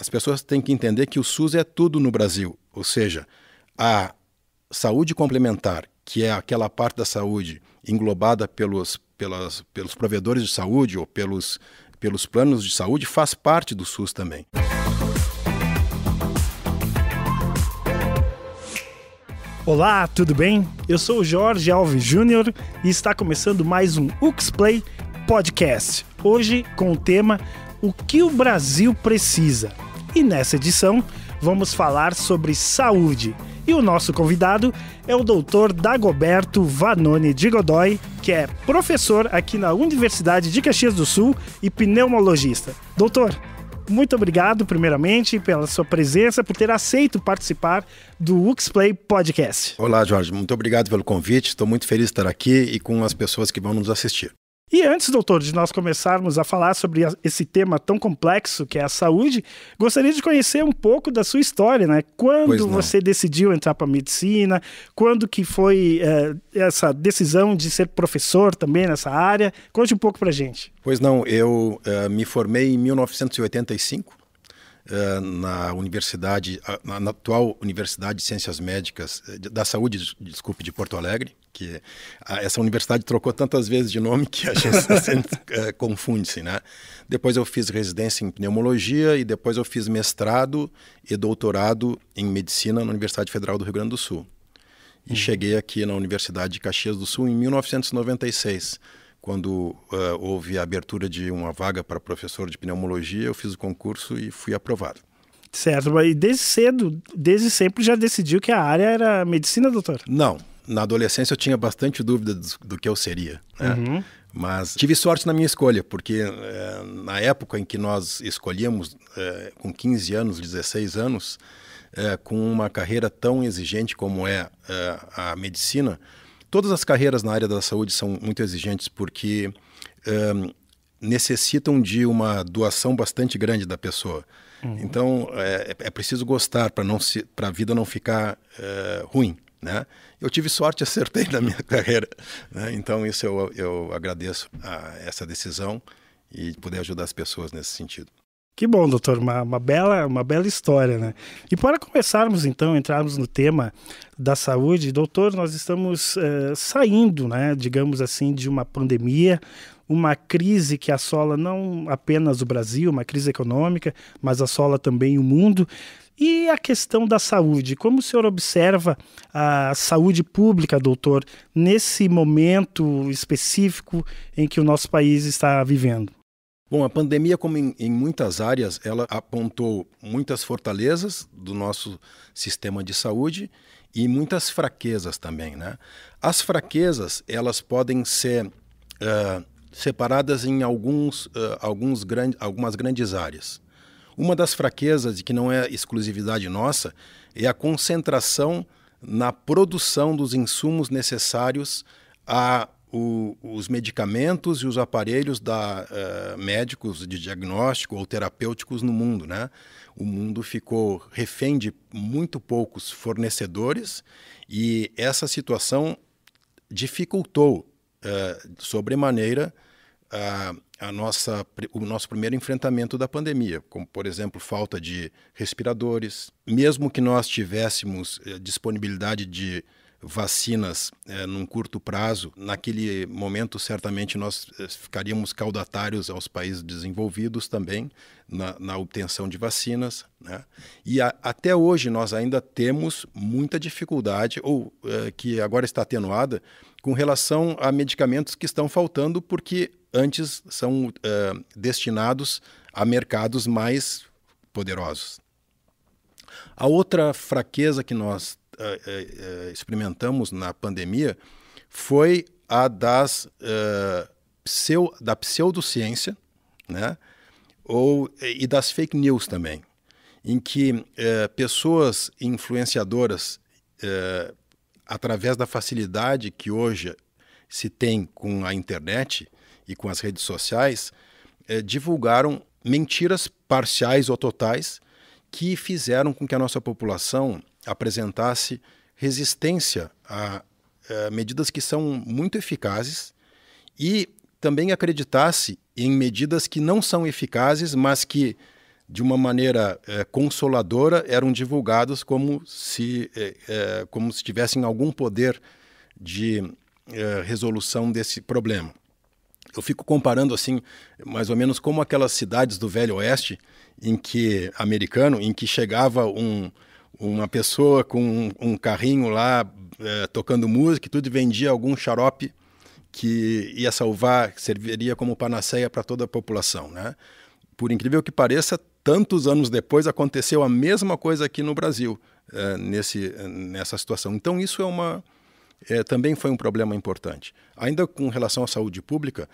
as pessoas têm que entender que o SUS é tudo no Brasil, ou seja, a saúde complementar, que é aquela parte da saúde englobada pelos, pelas, pelos provedores de saúde ou pelos, pelos planos de saúde, faz parte do SUS também. Olá, tudo bem? Eu sou o Jorge Alves Júnior e está começando mais um UXPlay Podcast. Hoje com o tema O que o Brasil precisa? E nessa edição vamos falar sobre saúde. E o nosso convidado é o doutor Dagoberto Vanoni de Godoy, que é professor aqui na Universidade de Caxias do Sul e pneumologista. Doutor, muito obrigado, primeiramente, pela sua presença, por ter aceito participar do Uxplay Podcast. Olá, Jorge. Muito obrigado pelo convite. Estou muito feliz de estar aqui e com as pessoas que vão nos assistir. E antes, doutor, de nós começarmos a falar sobre esse tema tão complexo que é a saúde, gostaria de conhecer um pouco da sua história, né? Quando você decidiu entrar para a medicina, quando que foi é, essa decisão de ser professor também nessa área? Conte um pouco para gente. Pois não, eu eh, me formei em 1985 eh, na universidade, na, na, atual Universidade de Ciências Médicas eh, da Saúde, desculpe, de Porto Alegre, que a, essa universidade trocou tantas vezes de nome que a gente tá sempre eh, confunde-se, né? Depois eu fiz residência em pneumologia e depois eu fiz mestrado e doutorado em medicina na Universidade Federal do Rio Grande do Sul. E uhum. cheguei aqui na Universidade de Caxias do Sul em 1996 quando uh, houve a abertura de uma vaga para professor de pneumologia, eu fiz o concurso e fui aprovado. Certo, mas desde cedo, desde sempre já decidiu que a área era medicina, doutor? Não, na adolescência eu tinha bastante dúvida do, do que eu seria, né? uhum. Mas tive sorte na minha escolha, porque eh, na época em que nós escolhíamos, eh, com 15 anos, 16 anos, com uma carreira tão exigente como é a medicina, Todas as carreiras na área da saúde são muito exigentes porque um, necessitam de uma doação bastante grande da pessoa. Uhum. Então é, é, preciso gostar para não se para a vida não ficar uh, ruim, né? Eu tive sorte, acertei na minha carreira, né? então isso eu, eu agradeço essa decisão e poder ajudar as pessoas nesse sentido. Que bom, doutor, uma, uma, bela, uma bela história, né? E para começarmos então, entrarmos no tema da saúde, doutor, nós estamos eh, saindo, né, digamos assim, de uma pandemia, uma crise que assola não apenas o Brasil, uma crise econômica, mas assola também o mundo. E a questão da saúde, como o senhor observa a saúde pública, doutor, nesse momento específico em que o nosso país está vivendo? Bom, a pandemia, como em, em, muitas áreas, ela apontou muitas fortalezas do nosso sistema de saúde e muitas fraquezas também, né? As fraquezas, elas podem ser uh, separadas em alguns, uh, alguns grande, algumas grandes áreas. Uma das fraquezas, que não é exclusividade nossa, é a concentração na produção dos insumos necessários à o, os medicamentos e os aparelhos da, uh, médicos de diagnóstico ou terapêuticos no mundo. Né? O mundo ficou refém de muito poucos fornecedores e essa situação dificultou uh, sobremaneira a nossa, o nosso primeiro enfrentamento da pandemia, como, por exemplo, falta de respiradores. Mesmo que nós tivéssemos eh, disponibilidade de vacinas é, num curto prazo, naquele momento certamente nós é, ficaríamos caudatários aos países desenvolvidos também na, na obtenção de vacinas. Né? E a, até hoje nós ainda temos muita dificuldade, ou é, que agora está atenuada, com relação a medicamentos que estão faltando, porque antes são é, destinados a mercados mais poderosos. A outra fraqueza que nós uh, experimentamos na pandemia foi a das, uh, pseu, da pseudociência né? Ou, e das fake news também, em que pessoas influenciadoras, através da facilidade que hoje se tem com a internet e com as redes sociais, divulgaram mentiras parciais ou totais que fizeram com que a nossa população apresentasse resistência a, a eh, medidas que são muito eficazes e também acreditasse em medidas que não são eficazes, mas que, de uma maneira é, consoladora, eram divulgados como se, é, é, como se tivessem algum poder de resolução desse problema. Eu fico comparando assim, mais ou menos como aquelas cidades do Velho Oeste, em que americano, em que chegava um uma pessoa com um, carrinho lá é, tocando música e tudo, vendia algum xarope que ia salvar, que serviria como panaceia para toda a população. Né? Por incrível que pareça, tantos anos depois aconteceu a mesma coisa aqui no Brasil, é, nesse, nessa situação. Então, isso é uma, é, também foi um problema importante. Ainda com relação à saúde pública,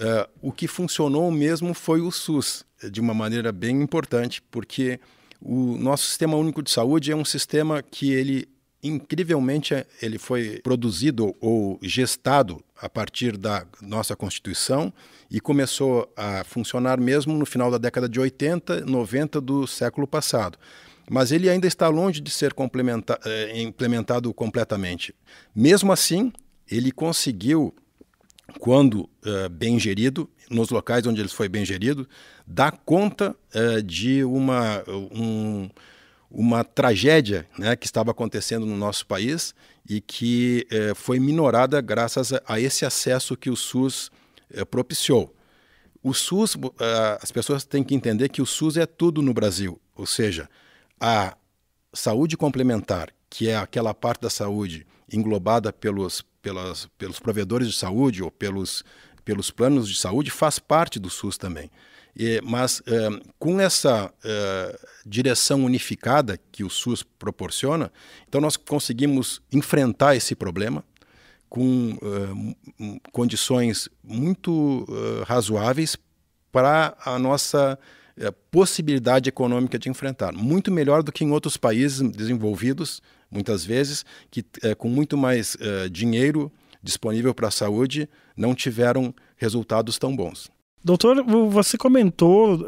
é, o que funcionou mesmo foi o SUS, de uma maneira bem importante, porque o nosso sistema único de saúde é um sistema que ele incrivelmente é, ele foi produzido ou gestado a partir da nossa Constituição e começou a funcionar mesmo no final da década de 80, 90 do século passado. Mas ele ainda está longe de ser eh, implementado completamente. Mesmo assim, ele conseguiu, quando uh, bem gerido, nos locais onde ele foi bem gerido, dá conta eh, de uma, um, uma tragédia né, que estava acontecendo no nosso país e que eh, foi minorada graças a, a, esse acesso que o SUS eh, propiciou. O SUS, as pessoas têm que entender que o SUS é tudo no Brasil, ou seja, a saúde complementar, que é aquela parte da saúde englobada pelos, pelas, pelos provedores de saúde ou pelos pelos planos de saúde faz parte do SUS também. E, mas uh, com essa uh, direção unificada que o SUS proporciona, então nós conseguimos enfrentar esse problema com uh, condições muito razoáveis para a nossa possibilidade econômica de enfrentar. Muito melhor do que em outros países desenvolvidos, muitas vezes, que com muito mais dinheiro disponível para a saúde não tiveram resultados tão bons. Doutor, você comentou uh,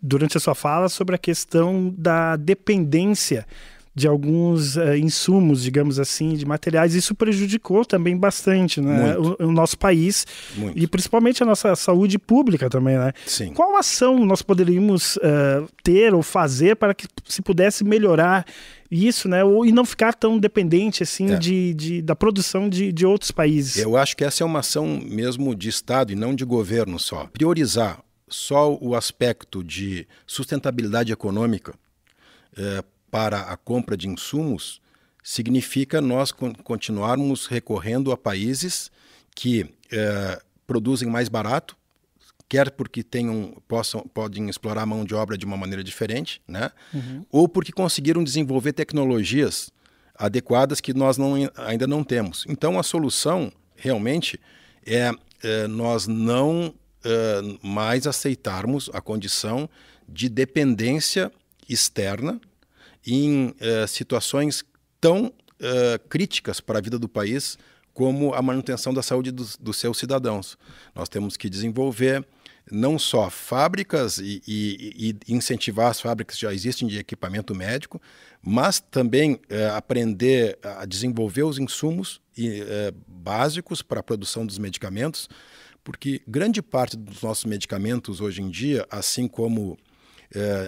durante a sua fala sobre a questão da dependência de alguns eh, insumos, digamos assim, de materiais. Isso prejudicou também bastante né, o, o, nosso país Muito. e principalmente a nossa saúde pública também. Né? Sim. Qual ação nós poderíamos uh, ter ou fazer para que se pudesse melhorar isso, né? Ou, e não ficar tão dependente assim é. de, de, da produção de, de outros países. Eu acho que essa é uma ação mesmo de Estado e não de governo só. Priorizar só o aspecto de sustentabilidade econômica é, para a compra de insumos significa nós continuarmos recorrendo a países que eh, produzem mais barato, quer porque tenham, possam, podem explorar a mão de obra de uma maneira diferente, né? Uhum. ou porque conseguiram desenvolver tecnologias adequadas que nós não, ainda não temos. Então, a solução realmente é, eh, nós não eh, mais aceitarmos a condição de dependência externa em uh, situações tão uh, críticas para a vida do país como a manutenção da saúde dos, dos seus cidadãos. Nós temos que desenvolver não só fábricas e, e, e, incentivar as fábricas que já existem de equipamento médico, mas também eh, aprender a desenvolver os insumos e, básicos para a produção dos medicamentos, porque grande parte dos nossos medicamentos hoje em dia, assim como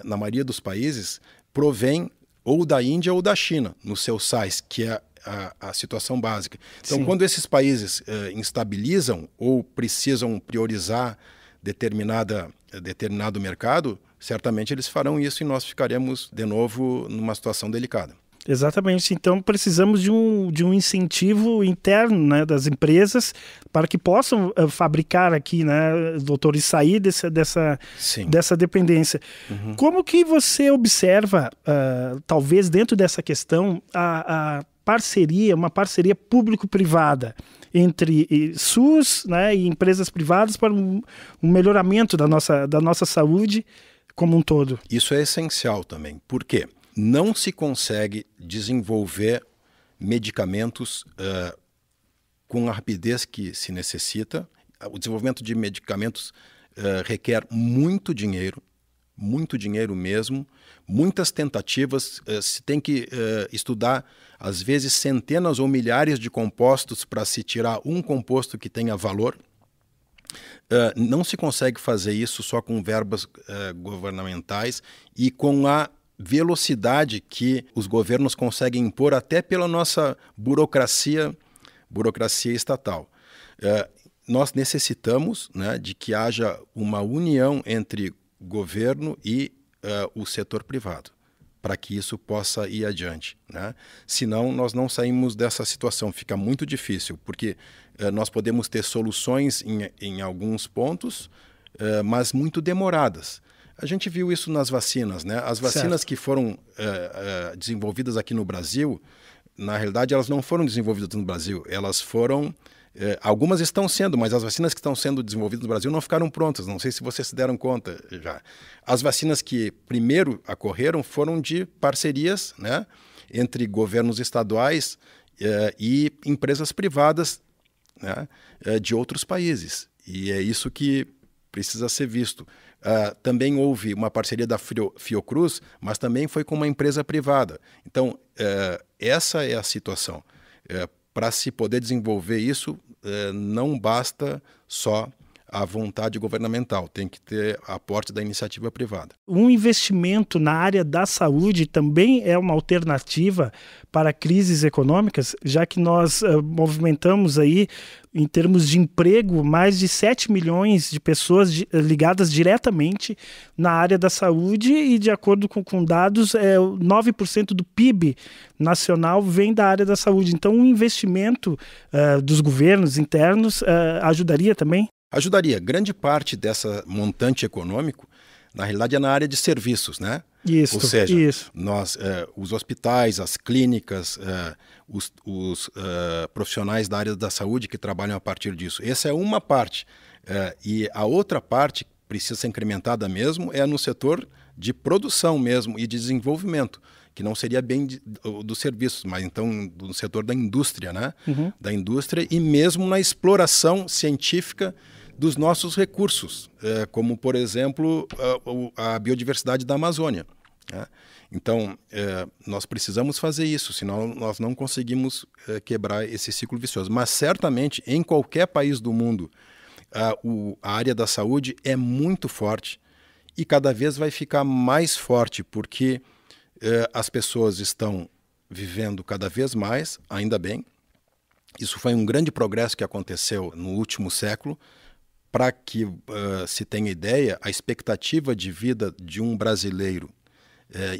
na maioria dos países, provém ou da Índia ou da China nos seus sais, que é a, a, situação básica. Então, Sim. quando esses países uh, instabilizam ou precisam priorizar determinada, eh, determinado mercado, certamente eles farão isso e nós ficaremos de novo numa situação delicada. Exatamente. Então precisamos de um, de um incentivo interno né, das empresas para que possam uh, fabricar aqui, né, doutor, e sair desse, dessa, dessa dependência. Uhum. Como que você observa, uh, talvez dentro dessa questão, a, a parceria, uma parceria público-privada entre eh, SUS né, e empresas privadas para um, um melhoramento da nossa, da nossa saúde como um todo? Isso é essencial também. Por quê? não se consegue desenvolver medicamentos uh, com a rapidez que se necessita. O desenvolvimento de medicamentos uh, requer muito dinheiro, muito dinheiro mesmo, muitas tentativas. Uh, se tem que estudar, às vezes, centenas ou milhares de compostos para se tirar um composto que tenha valor. Uh, não se consegue fazer isso só com verbas uh, governamentais e com a velocidade que os governos conseguem impor até pela nossa burocracia, burocracia estatal. É, nós necessitamos né, de que haja uma união entre governo e uh, o setor privado para que isso possa ir adiante, né? Senão nós não saímos dessa situação, fica muito difícil, porque uh, nós podemos ter soluções em, em alguns pontos, uh, mas muito demoradas. A gente viu isso nas vacinas, né? As vacinas certo. que foram é, é, desenvolvidas aqui no Brasil, na realidade, elas não foram desenvolvidas no Brasil, elas foram. É, algumas estão sendo, mas as vacinas que estão sendo desenvolvidas no Brasil não ficaram prontas. Não sei se vocês se deram conta já. As vacinas que primeiro ocorreram foram de parcerias, né? Entre governos estaduais e empresas privadas né, de outros países. E é isso que precisa ser visto. Uh, também houve uma parceria da Fiocruz, mas também foi com uma empresa privada. Então, uh, essa é a situação. Uh, eh, Para se poder desenvolver isso, eh, não basta só a vontade governamental, tem que ter aporte da iniciativa privada. Um investimento na área da saúde também é uma alternativa para crises econômicas, já que nós uh, movimentamos aí, em termos de emprego, mais de 7 milhões de pessoas de, eh, ligadas diretamente na área da saúde e, de acordo com, com dados, é, eh, 9% do PIB nacional vem da área da saúde. Então, um investimento uh, dos governos internos uh, ajudaria também? ajudaria. Grande parte dessa montante econômico, na realidade, é na área de serviços, né? Isso, Ou seja, isso. Nós, eh, os hospitais, as clínicas, eh, os, os eh, profissionais da área da saúde que trabalham a partir disso. Essa é uma parte. e a outra parte precisa ser incrementada mesmo é no setor de produção mesmo e de desenvolvimento, que não seria bem do, dos serviços, mas então do setor da indústria, né? Uhum. Da indústria e mesmo na exploração científica dos nossos recursos, é, como, por exemplo, a, biodiversidade da Amazônia. Né? Então, é, nós precisamos fazer isso, senão nós não conseguimos é, quebrar esse ciclo vicioso. Mas, certamente, em qualquer país do mundo, a área da saúde é muito forte e cada vez vai ficar mais forte, porque as pessoas estão vivendo cada vez mais, ainda bem. Isso foi um grande progresso que aconteceu no último século, para que uh, se tenha ideia, a expectativa de vida de um brasileiro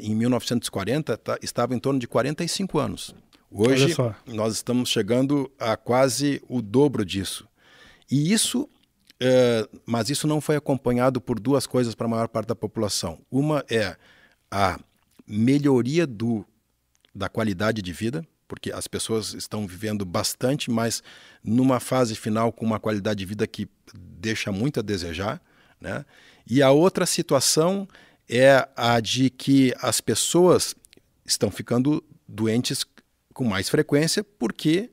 em 1940 tá, estava em torno de 45 anos. Hoje, nós estamos chegando a quase o dobro disso. E isso, mas isso não foi acompanhado por duas coisas para a maior parte da população. Uma é a melhoria do, da qualidade de vida, porque as pessoas estão vivendo bastante, mas numa fase final com uma qualidade de vida que deixa muito a desejar. Né? E a outra situação é a de que as pessoas estão ficando doentes com mais frequência porque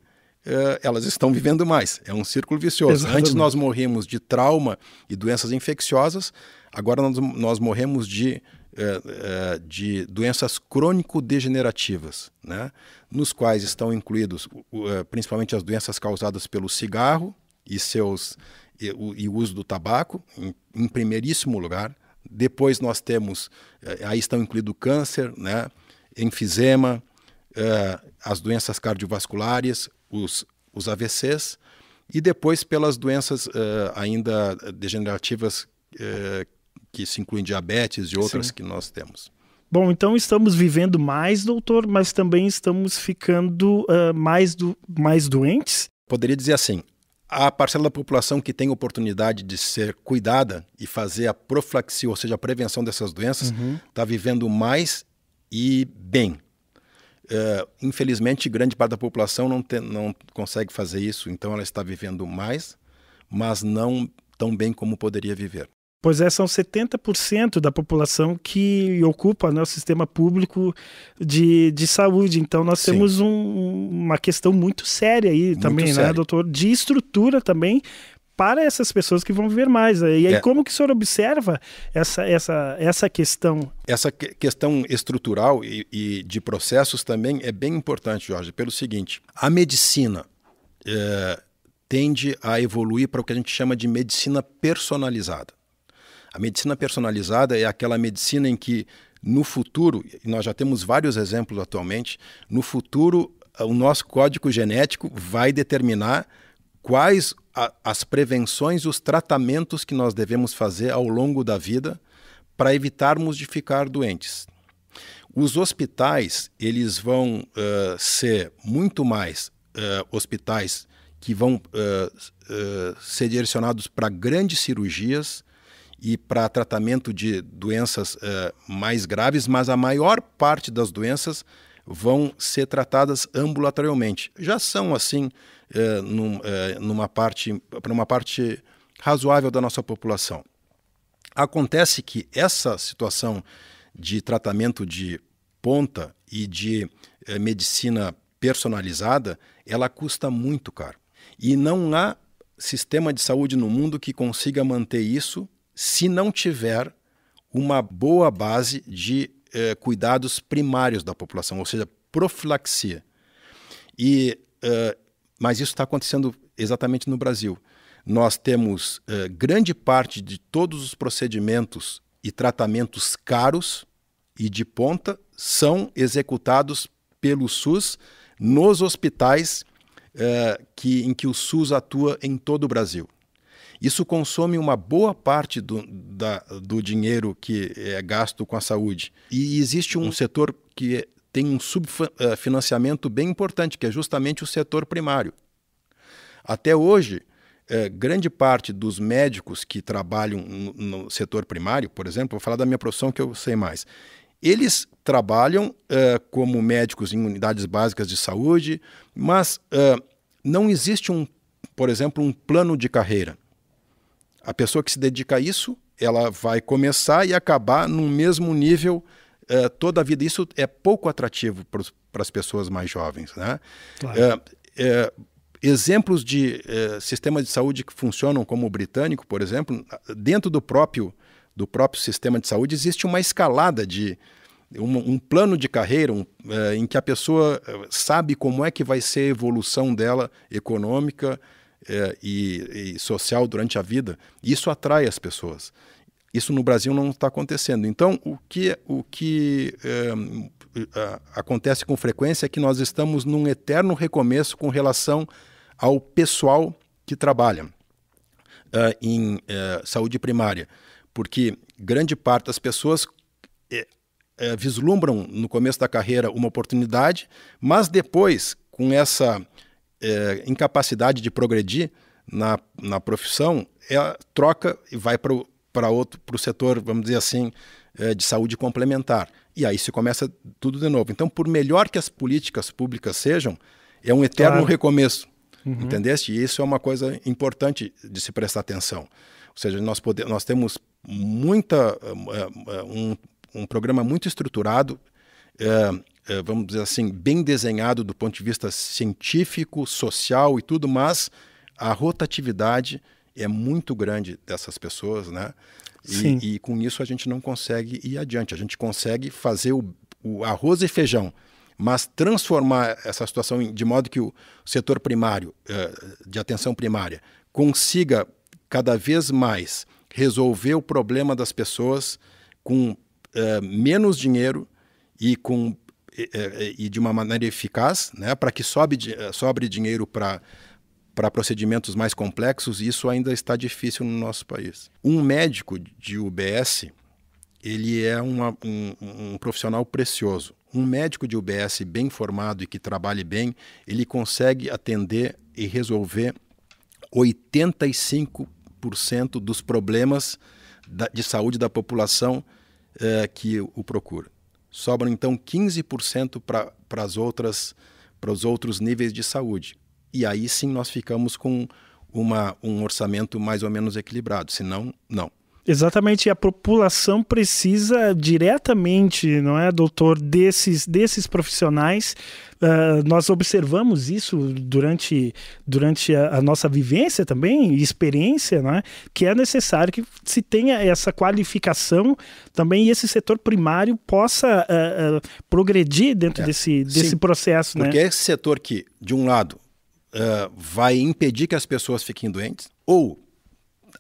uh, elas estão vivendo mais. É um círculo vicioso. Exatamente. Antes nós morríamos de trauma e doenças infecciosas, agora nós, nós morremos de é, é, de doenças crônico-degenerativas, né? nos quais estão incluídos é, principalmente as doenças causadas pelo cigarro e, seus, e, o, uso do tabaco, em, em primeiríssimo lugar. Depois nós temos, aí estão incluído câncer, né? enfisema, as doenças cardiovasculares, os, os AVCs, e depois pelas doenças ainda degenerativas que se incluem diabetes e outras Sim. que nós temos. Bom, então estamos vivendo mais, doutor, mas também estamos ficando uh, mais, do, mais doentes? Poderia dizer assim: a parcela da população que tem oportunidade de ser cuidada e fazer a profilaxia, ou seja, a prevenção dessas doenças, está uhum. Tá vivendo mais e bem. Uh, infelizmente, grande parte da população não, te, não consegue fazer isso, então ela está vivendo mais, mas não tão bem como poderia viver. Pois é, são 70% da população que ocupa né, o sistema público de, de saúde. Então, nós Sim. temos um, uma questão muito séria aí muito também, sério. né, doutor? De estrutura também para essas pessoas que vão viver mais. Né? E aí, é. como que o senhor observa essa, essa, essa questão? Essa questão estrutural e, e, de processos também é bem importante, Jorge, pelo seguinte: a medicina. É, tende a evoluir para o que a gente chama de medicina personalizada. A medicina personalizada é aquela medicina em que, no futuro, e nós já temos vários exemplos atualmente, no futuro, o nosso código genético vai determinar quais a, as prevenções e os tratamentos que nós devemos fazer ao longo da vida para evitarmos de ficar doentes. Os hospitais, eles vão uh, ser muito mais uh, hospitais que vão uh, ser direcionados para grandes cirurgias, e para tratamento de doenças uh, mais graves, mas a maior parte das doenças vão ser tratadas ambulatorialmente. Já são assim uh, num, uh, numa parte para uma parte razoável da nossa população. Acontece que essa situação de tratamento de ponta e de medicina personalizada, ela custa muito caro. E não há sistema de saúde no mundo que consiga manter isso se não tiver uma boa base de eh, cuidados primários da população, ou seja, profilaxia. E, eh, mas isso está acontecendo exatamente no Brasil. Nós temos eh, grande parte de todos os procedimentos e tratamentos caros e de ponta são executados pelo SUS nos hospitais eh, que, em que o SUS atua em todo o Brasil. Isso consome uma boa parte do, da, do dinheiro que é gasto com a saúde. E existe um setor que tem um subfinanciamento bem importante, que é justamente o setor primário. Até hoje, é, grande parte dos médicos que trabalham no, no, setor primário, por exemplo, vou falar da minha profissão que eu sei mais, eles trabalham é, como médicos em unidades básicas de saúde, mas é, não existe um, por exemplo, um plano de carreira. A pessoa que se dedica a isso, ela vai começar e acabar no mesmo nível eh, toda a vida. Isso é pouco atrativo para as pessoas mais jovens. Né? Claro. Eh, eh, exemplos de sistemas de saúde que funcionam como o britânico, por exemplo, dentro do próprio, do próprio sistema de saúde existe uma escalada de, um, um, plano de carreira um, em que a pessoa sabe como é que vai ser a evolução dela econômica, é, e, e social durante a vida, isso atrai as pessoas. Isso no Brasil não está acontecendo. Então, o que, o que é, acontece com frequência é que nós estamos num eterno recomeço com relação ao pessoal que trabalha é, em é, saúde primária, porque grande parte das pessoas é, é, vislumbram no começo da carreira uma oportunidade, mas depois, com essa é, incapacidade de progredir na, na profissão, é a troca e vai para outro, para o setor, vamos dizer assim, é, de saúde complementar. E aí se começa tudo de novo. Então, por melhor que as políticas públicas sejam, é um eterno claro. recomeço. Uhum. Entendeste? E isso é uma coisa importante de se prestar atenção. Ou seja, nós, pode, nós temos muita, eh, um, um programa muito estruturado, eh, vamos dizer assim, bem desenhado do ponto de vista científico, social e tudo, mas a rotatividade é muito grande dessas pessoas, né? E, e, com isso a gente não consegue ir adiante. A gente consegue fazer o, o arroz e feijão, mas transformar essa situação em, de modo que o setor primário, eh, de atenção primária, consiga cada vez mais resolver o problema das pessoas com uh, menos dinheiro e com e, é, é, e de uma maneira eficaz, né, para que sobe, eh, sobre dinheiro para para procedimentos mais complexos, e isso ainda está difícil no nosso país. Um médico de UBS, ele é uma, um, um, profissional precioso. Um médico de UBS bem formado e que trabalhe bem, ele consegue atender e resolver 85% dos problemas da, de saúde da população eh, que o procura sobram então 15% para para os outros níveis de saúde. E aí sim nós ficamos com uma, um orçamento mais ou menos equilibrado, senão, não. Exatamente, a população precisa diretamente, não é, doutor, desses, desses profissionais. Uh, nós observamos isso durante, durante a, a nossa vivência também, experiência, né, que é necessário que se tenha essa qualificação também e esse setor primário possa uh, uh, progredir dentro é, desse, desse sim, processo. Né? Porque né? é esse setor que, de um lado, vai impedir que as pessoas fiquem doentes, ou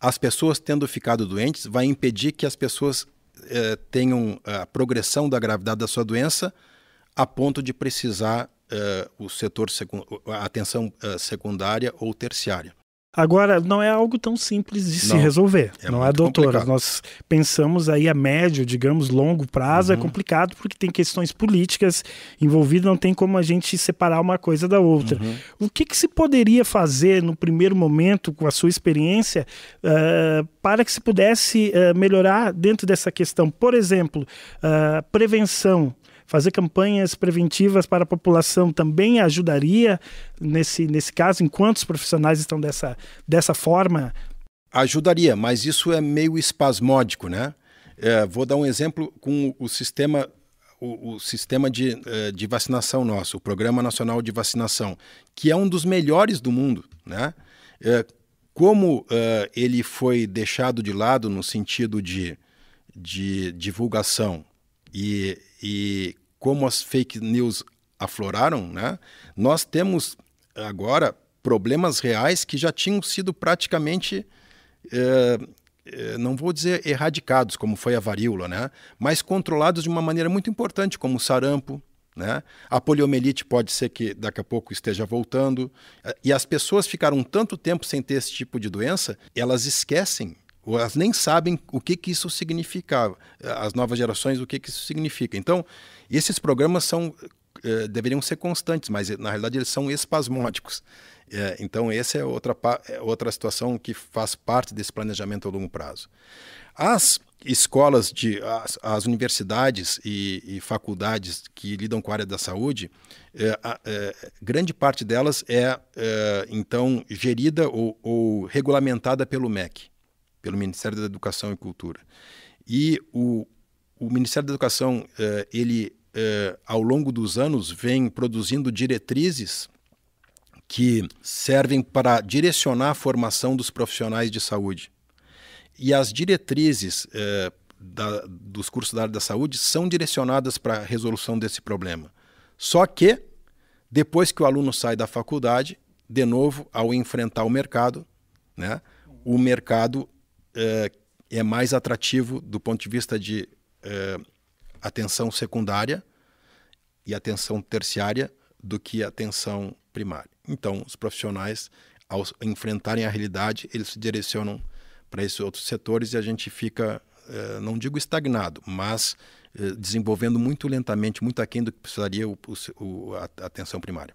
as pessoas tendo ficado doentes vai impedir que as pessoas eh, tenham eh, a progressão da gravidade da sua doença a ponto de precisar eh, o setor a atenção eh, secundária ou terciária. Agora, não é algo tão simples de não, se resolver. É não é, doutora? Nós pensamos aí a médio, digamos, longo prazo, é uhum. é complicado porque tem questões políticas envolvidas, não tem como a gente separar uma coisa da outra. Uhum. O que, que, se poderia fazer no primeiro momento, com a sua experiência, uh, para que se pudesse uh, melhorar dentro dessa questão? Por exemplo, uh, prevenção fazer campanhas preventivas para a população também ajudaria nesse, nesse caso, enquanto os profissionais estão dessa, dessa forma? Ajudaria, mas isso é meio espasmódico, né? É, vou dar um exemplo com o sistema o, o, sistema de, é, de vacinação nosso, o Programa Nacional de Vacinação, que é um dos melhores do mundo, né? É, como é, ele foi deixado de lado no sentido de, de divulgação e, e como as fake news afloraram, né, nós temos agora problemas reais que já tinham sido praticamente, eh, eh, não vou dizer erradicados, como foi a varíola, né, mas controlados de uma maneira muito importante, como o sarampo, né? A poliomielite pode ser que daqui a pouco esteja voltando. E as pessoas ficaram tanto tempo sem ter esse tipo de doença, elas esquecem elas nem sabem o que, que isso significava, as novas gerações, o que, que isso significa. Então, esses programas são eh, deveriam ser constantes, mas na realidade eles são espasmódicos. Eh, então, essa é outra, é outra situação que faz parte desse planejamento a longo prazo. As escolas, de, as, as universidades e, e, faculdades que lidam com a área da saúde, eh, grande parte delas é, então, gerida ou, ou, regulamentada pelo MEC pelo Ministério da Educação e Cultura. E o, o Ministério da Educação, uh, ele, uh, ao longo dos anos, vem produzindo diretrizes que servem para direcionar a formação dos profissionais de saúde. E as diretrizes uh, da, dos cursos da área da saúde são direcionadas para a resolução desse problema. Só que, depois que o aluno sai da faculdade, de novo, ao enfrentar o mercado, né, o mercado é, é, mais atrativo do ponto de vista de é, atenção secundária e atenção terciária do que atenção primária. Então, os profissionais, ao enfrentarem a realidade, eles se direcionam para esses outros setores e a gente fica, é, não digo estagnado, mas é, desenvolvendo muito lentamente, muito aquém do que precisaria o, o, a atenção primária.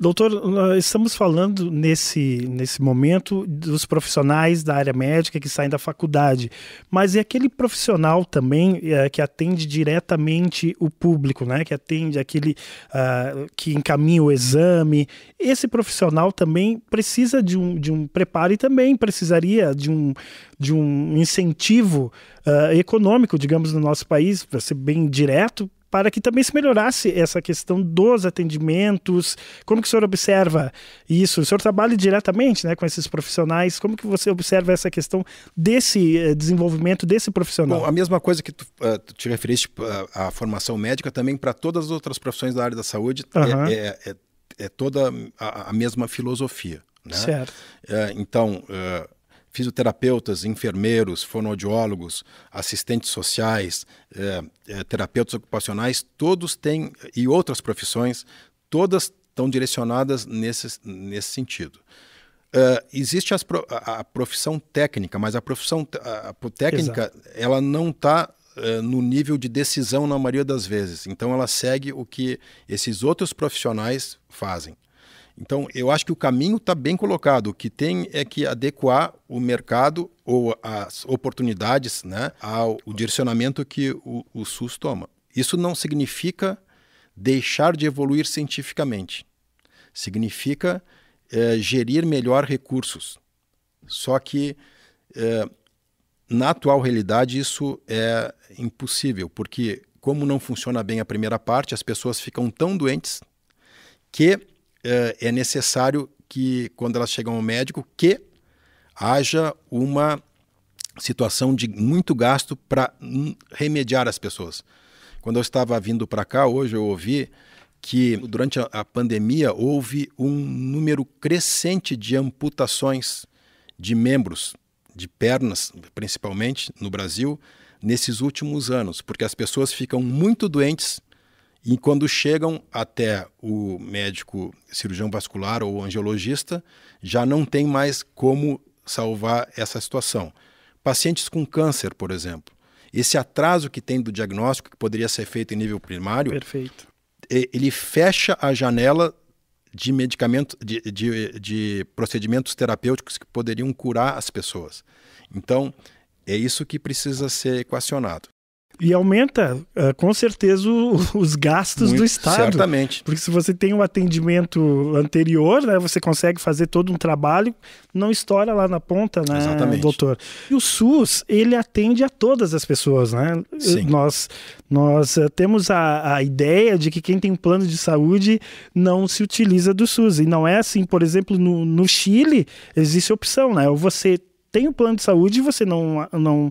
Doutor, nós estamos falando nesse, nesse momento dos profissionais da área médica que saem da faculdade, mas e aquele profissional também é, que atende diretamente o público, né? que atende aquele uh, que encaminha o exame? Esse profissional também precisa de um, de um preparo e também precisaria de um, de um incentivo uh, econômico, digamos, no nosso país, para ser bem direto, para que também se melhorasse essa questão dos atendimentos. Como que o senhor observa isso? O senhor trabalha diretamente né, com esses profissionais. Como que você observa essa questão desse eh, desenvolvimento desse profissional? Bom, a mesma coisa que tu, uh, tu te referiste à, formação médica também para todas as outras profissões da área da saúde uhum. é, é, é, é, toda a, a mesma filosofia. Né? Certo. É, então... Uh, fisioterapeutas, enfermeiros, fonoaudiólogos, assistentes sociais, é, é, terapeutas ocupacionais, todos têm, e outras profissões, todas estão direcionadas nesse, nesse sentido. Uh, existe as pro, a, a, profissão técnica, mas a profissão a, a técnica Exato. ela não está uh, no nível de decisão na maioria das vezes. Então ela segue o que esses outros profissionais fazem. Então, eu acho que o caminho está bem colocado. O que tem é que adequar o mercado ou as oportunidades né, ao direcionamento que o, o SUS toma. Isso não significa deixar de evoluir cientificamente. Significa é, gerir melhor recursos. Só que, é, na atual realidade, isso é impossível, porque, como não funciona bem a primeira parte, as pessoas ficam tão doentes que é, é necessário que, quando elas chegam ao médico, que haja uma situação de muito gasto para remediar as pessoas. Quando eu estava vindo para cá, hoje eu ouvi que durante a pandemia houve um número crescente de amputações de membros, de pernas, principalmente no Brasil, nesses últimos anos, porque as pessoas ficam muito doentes e quando chegam até o médico cirurgião vascular ou angiologista, já não tem mais como salvar essa situação. Pacientes com câncer, por exemplo, esse atraso que tem do diagnóstico, que poderia ser feito em nível primário, Perfeito. ele fecha a janela de medicamentos, de, de, de procedimentos terapêuticos que poderiam curar as pessoas. Então, é isso que precisa ser equacionado. E aumenta, ah, com certeza, os gastos Muito, do Estado. Certamente. Porque se você tem um atendimento anterior, né, você consegue fazer todo um trabalho, não estoura lá na ponta, né, Exatamente. doutor? E o SUS, ele atende a todas as pessoas, né? Sim. Nós, nós ah, temos a, a ideia de que quem tem plano de saúde não se utiliza do SUS. E não é assim, por exemplo, no, no Chile existe opção, né? Ou você tem o plano de saúde e você não, não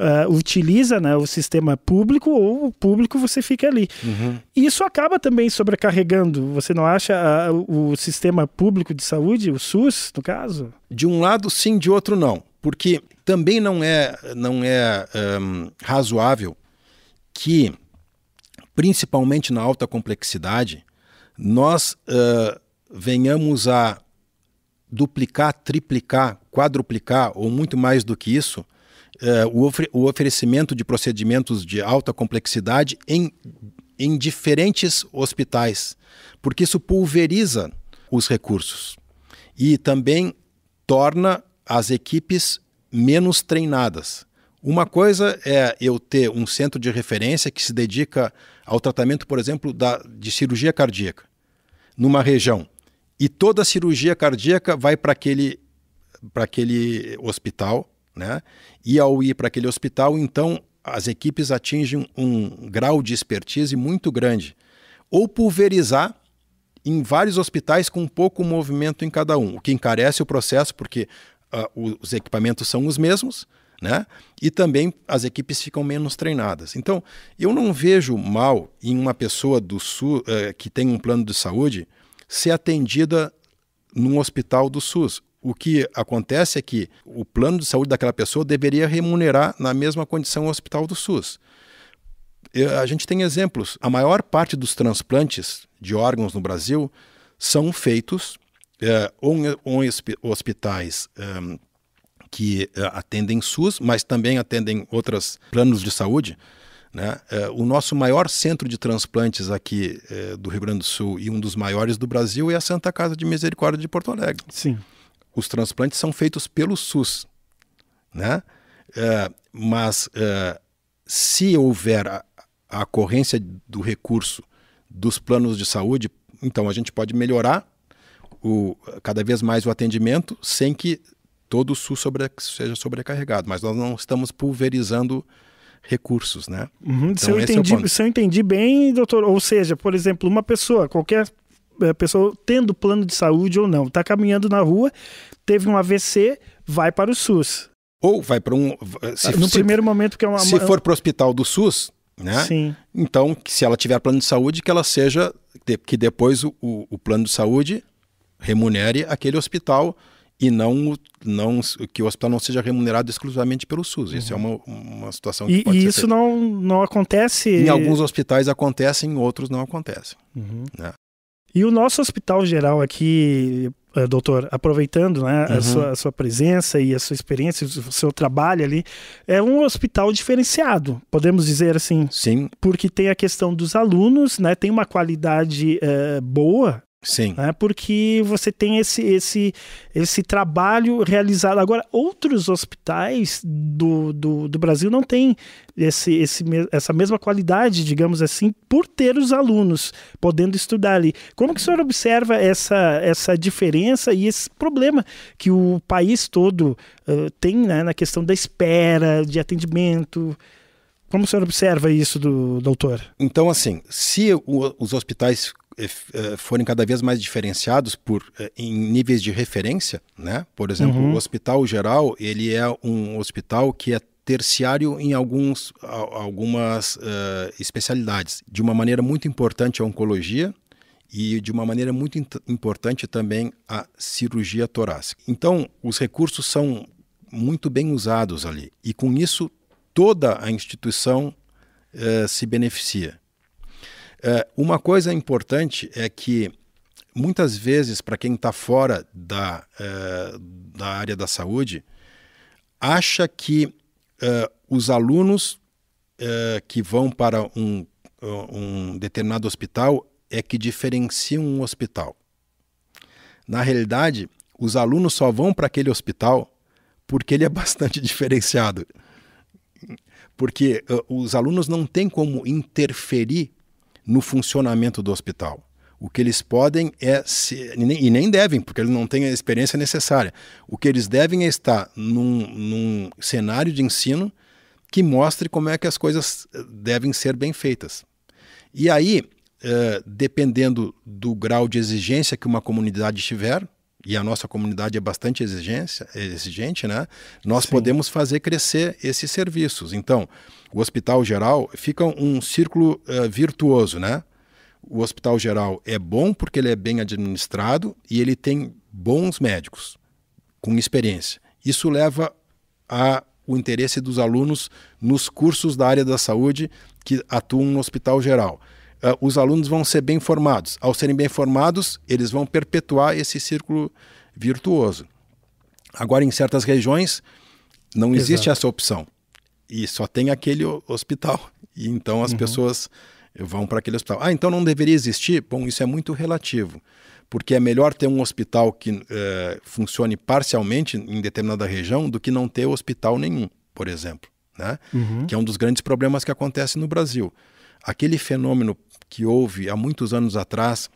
uh, utiliza né, o sistema público ou o público você fica ali. Uhum. Isso acaba também sobrecarregando. Você não acha uh, o sistema público de saúde, o SUS, no caso? De um lado sim, de outro não. Porque também não é, não é um, razoável que, principalmente na alta complexidade, nós uh, venhamos a duplicar, triplicar, quadruplicar ou muito mais do que isso eh, o, ofre o oferecimento de procedimentos de alta complexidade em, em diferentes hospitais, porque isso pulveriza os recursos e também torna as equipes menos treinadas. Uma coisa é eu ter um centro de referência que se dedica ao tratamento, por exemplo, da, de cirurgia cardíaca numa região e toda a cirurgia cardíaca vai para aquele, aquele hospital, né? E ao ir para aquele hospital, então as equipes atingem um grau de expertise muito grande. Ou pulverizar em vários hospitais com pouco movimento em cada um, o que encarece o processo porque uh, os equipamentos são os mesmos, né? E também as equipes ficam menos treinadas. Então, eu não vejo mal em uma pessoa do sul uh, que tem um plano de saúde ser atendida num hospital do SUS. O que acontece é que o plano de saúde daquela pessoa deveria remunerar na mesma condição o hospital do SUS. A gente tem exemplos. A maior parte dos transplantes de órgãos no Brasil são feitos é, em, em hospitais é, que atendem SUS, mas também atendem outros planos de saúde. Né? É, o nosso maior centro de transplantes aqui é, do Rio Grande do Sul e um dos maiores do Brasil é a Santa Casa de Misericórdia de Porto Alegre. Sim. Os transplantes são feitos pelo SUS, né? É, mas se houver a, a ocorrência do recurso dos planos de saúde, então a gente pode melhorar o, cada vez mais o atendimento sem que todo o SUS sobre, seja sobrecarregado. Mas nós não estamos pulverizando recursos, né? Uhum, então, se, eu é entendi, é se eu entendi bem, doutor, ou seja, por exemplo, uma pessoa, qualquer é, pessoa tendo plano de saúde ou não, está caminhando na rua, teve um AVC, vai para o SUS. Ou vai para um. Se, no se, primeiro momento que é uma. Se for para o hospital do SUS, né? Sim. Então, se ela tiver plano de saúde, que ela seja. Que depois o, o plano de saúde remunere aquele hospital e não, não que o hospital não seja remunerado exclusivamente pelo SUS. Uhum. Isso é uma, uma situação que e, pode e isso não, não acontece. Em alguns hospitais acontece, em outros não acontece. Uhum. Né? E o nosso hospital geral aqui, eh, doutor, aproveitando né, uhum. a, sua, a, sua, presença e a sua experiência, o seu trabalho ali, é um hospital diferenciado, podemos dizer assim. Sim. Porque tem a questão dos alunos, né? Tem uma qualidade é, boa Sim. Né? Porque você tem esse, esse, esse trabalho realizado. Agora, outros hospitais do, do, do Brasil não têm esse, esse, essa mesma qualidade, digamos assim, por ter os alunos podendo estudar ali. Como que o senhor observa essa, essa diferença e esse problema que o país todo uh, tem né? na questão da espera, de atendimento? Como o senhor observa isso, do, doutor? Então, assim, se o, os hospitais eh, eh, forem cada vez mais diferenciados por eh, em níveis de referência, né? Por exemplo, uhum. o Hospital Geral ele é um hospital que é terciário em alguns, algumas uh, especialidades. De uma maneira muito importante a oncologia e de uma maneira muito importante também a cirurgia torácica. Então, os recursos são muito bem usados ali e com isso toda a instituição uh, se beneficia. É, uma coisa importante é que muitas vezes, para quem está fora da, é, da área da saúde, acha que é, os alunos é, que vão para um, um determinado hospital é que diferenciam um hospital. Na realidade, os alunos só vão para aquele hospital porque ele é bastante diferenciado. Porque uh, os alunos não têm como interferir no funcionamento do hospital. O que eles podem é, se, e nem devem, porque eles não têm a experiência necessária. O que eles devem é estar num, num cenário de ensino que mostre como é que as coisas eh, devem ser bem feitas. E aí, eh, dependendo do grau de exigência que uma comunidade tiver, e a nossa comunidade é bastante exigência, exigente, né? Nós Sim. podemos fazer crescer esses serviços. Então, o hospital geral fica um círculo uh, virtuoso, né? O hospital geral é bom porque ele é bem administrado e ele tem bons médicos com experiência. Isso leva a o interesse dos alunos nos cursos da área da saúde que atuam no hospital geral. Uh, os alunos vão ser bem formados. Ao serem bem formados, eles vão perpetuar esse círculo virtuoso. Agora, em certas regiões, não Exato. existe essa opção e só tem aquele hospital. E então as uhum. pessoas vão para aquele hospital. Ah, então não deveria existir? Bom, isso é muito relativo, porque é melhor ter um hospital que eh, funcione parcialmente em determinada região do que não ter hospital nenhum, por exemplo, né? Uhum. Que é um dos grandes problemas que acontece no Brasil. Aquele fenômeno que houve há muitos anos atrás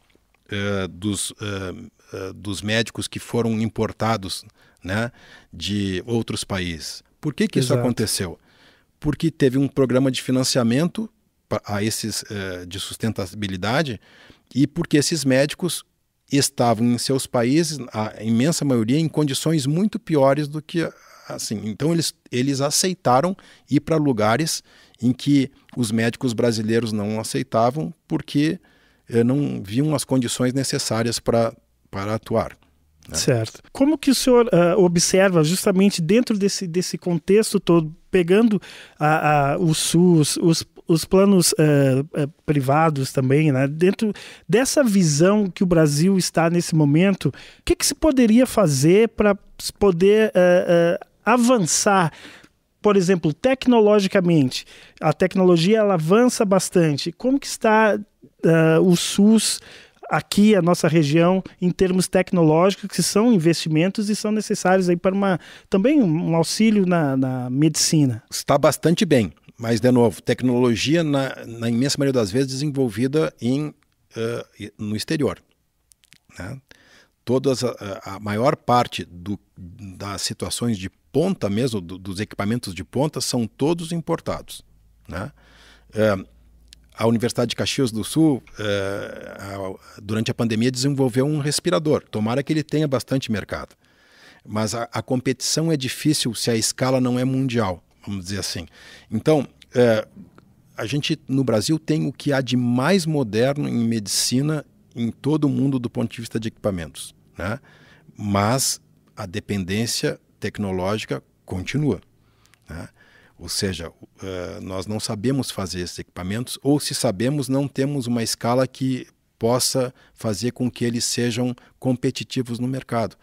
eh, dos, eh, dos médicos que foram importados né, de outros países. Por que, que isso aconteceu? porque teve um programa de financiamento a esses uh, de sustentabilidade e porque esses médicos estavam em seus países, a imensa maioria, em condições muito piores do que assim. Então eles, eles aceitaram ir para lugares em que os médicos brasileiros não aceitavam porque eh, não viam as condições necessárias para atuar. Né? Certo. Como que o senhor uh, observa justamente dentro desse, desse contexto todo pegando a, a, o SUS, os, os planos uh, uh, privados também, né? dentro dessa visão que o Brasil está nesse momento, o que, que se poderia fazer para poder uh, avançar? Por exemplo, tecnologicamente, a tecnologia ela avança bastante. Como que está o SUS aqui a nossa região em termos tecnológicos, que são investimentos e são necessários aí para uma também um auxílio na, na medicina. Está bastante bem, mas de novo, tecnologia na, na imensa maioria das vezes desenvolvida em, uh, no exterior. Né? Todas a, a maior parte do, das situações de ponta mesmo, do, dos equipamentos de ponta, são todos importados. Né? Uh, a Universidade de Caxias do Sul, uh, durante a pandemia, desenvolveu um respirador. Tomara que ele tenha bastante mercado. Mas a, a, competição é difícil se a escala não é mundial, vamos dizer assim. Então, uh, a gente no Brasil tem o que há de mais moderno em medicina em todo o mundo do ponto de vista de equipamentos. Né? Mas a dependência tecnológica continua. Né? Ou seja, uh, nós não sabemos fazer esses equipamentos, ou se sabemos, não temos uma escala que possa fazer com que eles sejam competitivos no mercado.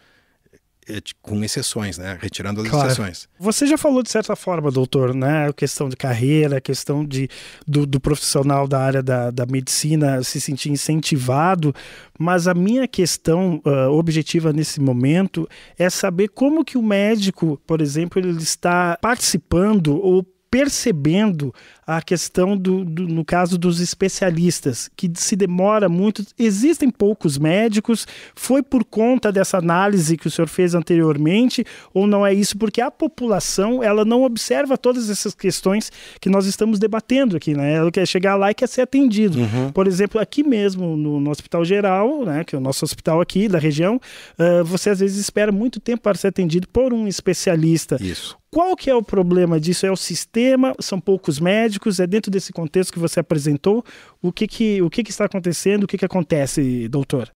É, com exceções, né? Retirando as claro. exceções. Você já falou de certa forma, doutor, né? A questão de carreira, a questão de, do, do profissional da área da, da medicina se sentir incentivado, mas a minha questão uh, objetiva nesse momento é saber como que o médico, por exemplo, ele está participando ou percebendo a questão do, do, no caso dos especialistas, que se demora muito, existem poucos médicos, foi por conta dessa análise que o senhor fez anteriormente, ou não é isso? Porque a população, ela não observa todas essas questões que nós estamos debatendo aqui, né? Ela quer chegar lá e quer ser atendido. Uhum. Por exemplo, aqui mesmo, no, no, Hospital Geral, né, que é o nosso hospital aqui da região, uh, você às vezes espera muito tempo para ser atendido por um especialista. Isso qual que é o problema disso? É o sistema? São poucos médicos? É dentro desse contexto que você apresentou? O que, que, o que, que está acontecendo? O que, que acontece, doutor?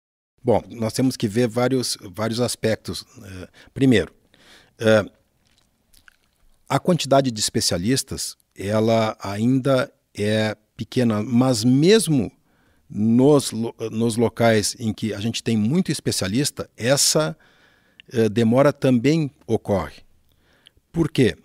Bom, nós temos que ver vários, vários aspectos. Eh, primeiro, eh, a quantidade de especialistas ela ainda é pequena, mas mesmo nos, nos locais em que a gente tem muito especialista, essa eh, demora também ocorre. Por quê?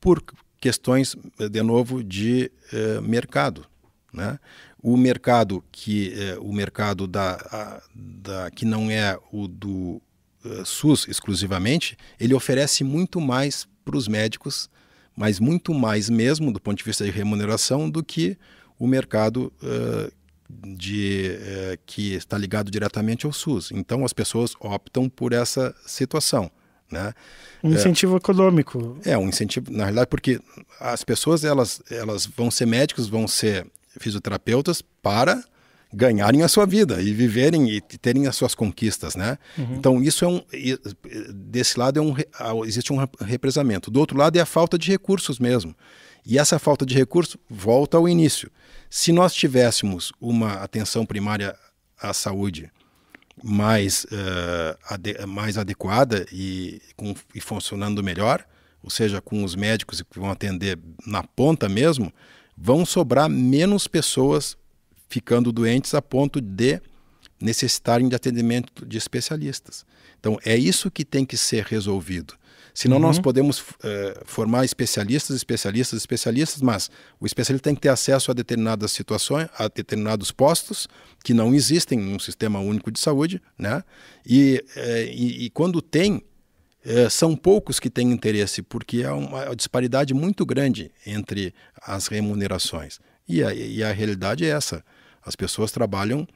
Por questões, de novo, de eh, mercado. Né? O mercado que eh, o mercado da, a, da, que não é o do uh, SUS exclusivamente, ele oferece muito mais para os médicos, mas muito mais mesmo do ponto de vista de remuneração do que o mercado uh, de, uh, que está ligado diretamente ao SUS. Então as pessoas optam por essa situação né? Um é. incentivo é, econômico. É, um incentivo, na realidade, porque as pessoas elas, elas vão ser médicos, vão ser fisioterapeutas para ganharem a sua vida e viverem e terem as suas conquistas, né? Uhum. Então isso é um desse lado é um existe um represamento. Do outro lado é a falta de recursos mesmo. E essa falta de recurso volta ao início. Se nós tivéssemos uma atenção primária à saúde mais, uh, ade mais adequada e, com, e funcionando melhor, ou seja, com os médicos que vão atender na ponta mesmo, vão sobrar menos pessoas ficando doentes a ponto de necessitarem de atendimento de especialistas. Então, é isso que tem que ser resolvido. Senão uhum. nós podemos uh, formar especialistas, especialistas, especialistas, mas o especialista tem que ter acesso a determinadas situações, a determinados postos que não existem num sistema único de saúde, né? E, uh, e, e, quando tem, uh, são poucos que têm interesse, porque há uma disparidade muito grande entre as remunerações. E a, e a realidade é essa: as pessoas trabalham